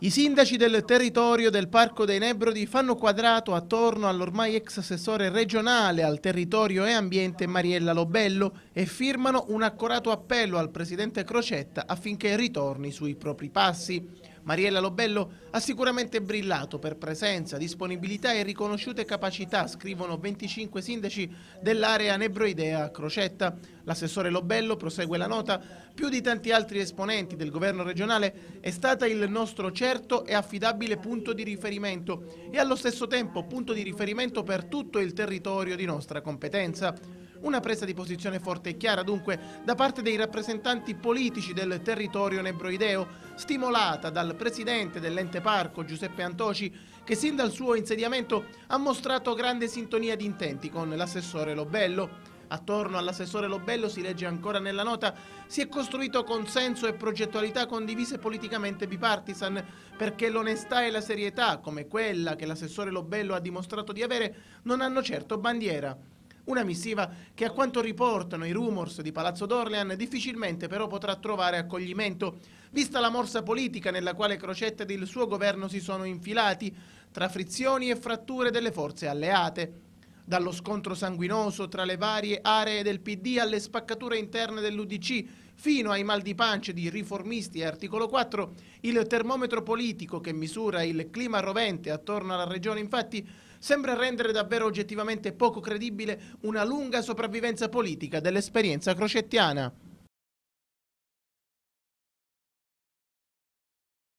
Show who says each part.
Speaker 1: I sindaci del territorio del Parco dei Nebrodi fanno quadrato attorno all'ormai ex assessore regionale al territorio e ambiente Mariella Lobello e firmano un accorato appello al presidente Crocetta affinché ritorni sui propri passi. Mariella Lobello ha sicuramente brillato per presenza, disponibilità e riconosciute capacità, scrivono 25 sindaci dell'area Nebroidea a Crocetta. L'assessore Lobello, prosegue la nota, più di tanti altri esponenti del governo regionale è stata il nostro certo e affidabile punto di riferimento e allo stesso tempo punto di riferimento per tutto il territorio di nostra competenza. Una presa di posizione forte e chiara dunque da parte dei rappresentanti politici del territorio nebroideo, stimolata dal presidente dell'ente parco Giuseppe Antoci, che sin dal suo insediamento ha mostrato grande sintonia di intenti con l'assessore Lobello. Attorno all'assessore Lobello, si legge ancora nella nota, si è costruito consenso e progettualità condivise politicamente bipartisan perché l'onestà e la serietà, come quella che l'assessore Lobello ha dimostrato di avere, non hanno certo bandiera. Una missiva che a quanto riportano i rumors di Palazzo d'Orlean difficilmente però potrà trovare accoglimento, vista la morsa politica nella quale Crocetta ed il suo governo si sono infilati, tra frizioni e fratture delle forze alleate. Dallo scontro sanguinoso tra le varie aree del PD alle spaccature interne dell'UDC, fino ai mal di pancia di riformisti e articolo 4, il termometro politico che misura il clima rovente attorno alla regione infatti sembra rendere davvero oggettivamente poco credibile una lunga sopravvivenza politica dell'esperienza crocettiana.